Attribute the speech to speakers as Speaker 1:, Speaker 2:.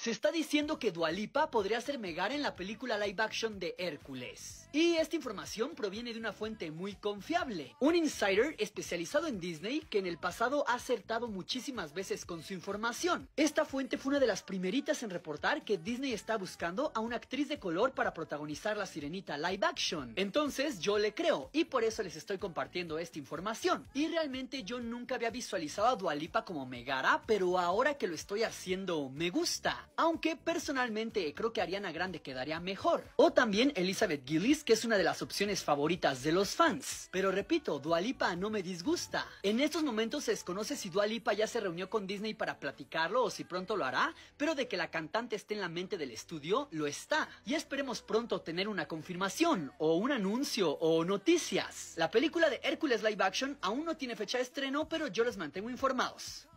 Speaker 1: Se está diciendo que Dualipa podría ser Megara en la película live action de Hércules. Y esta información proviene de una fuente muy confiable, un insider especializado en Disney que en el pasado ha acertado muchísimas veces con su información. Esta fuente fue una de las primeritas en reportar que Disney está buscando a una actriz de color para protagonizar la sirenita live action. Entonces yo le creo y por eso les estoy compartiendo esta información. Y realmente yo nunca había visualizado a Dualipa como Megara, pero ahora que lo estoy haciendo me gusta aunque personalmente creo que Ariana Grande quedaría mejor. O también Elizabeth Gillis, que es una de las opciones favoritas de los fans. Pero repito, Dualipa no me disgusta. En estos momentos se desconoce si Dualipa ya se reunió con Disney para platicarlo o si pronto lo hará, pero de que la cantante esté en la mente del estudio, lo está. Y esperemos pronto tener una confirmación, o un anuncio, o noticias. La película de Hércules Live Action aún no tiene fecha de estreno, pero yo los mantengo informados.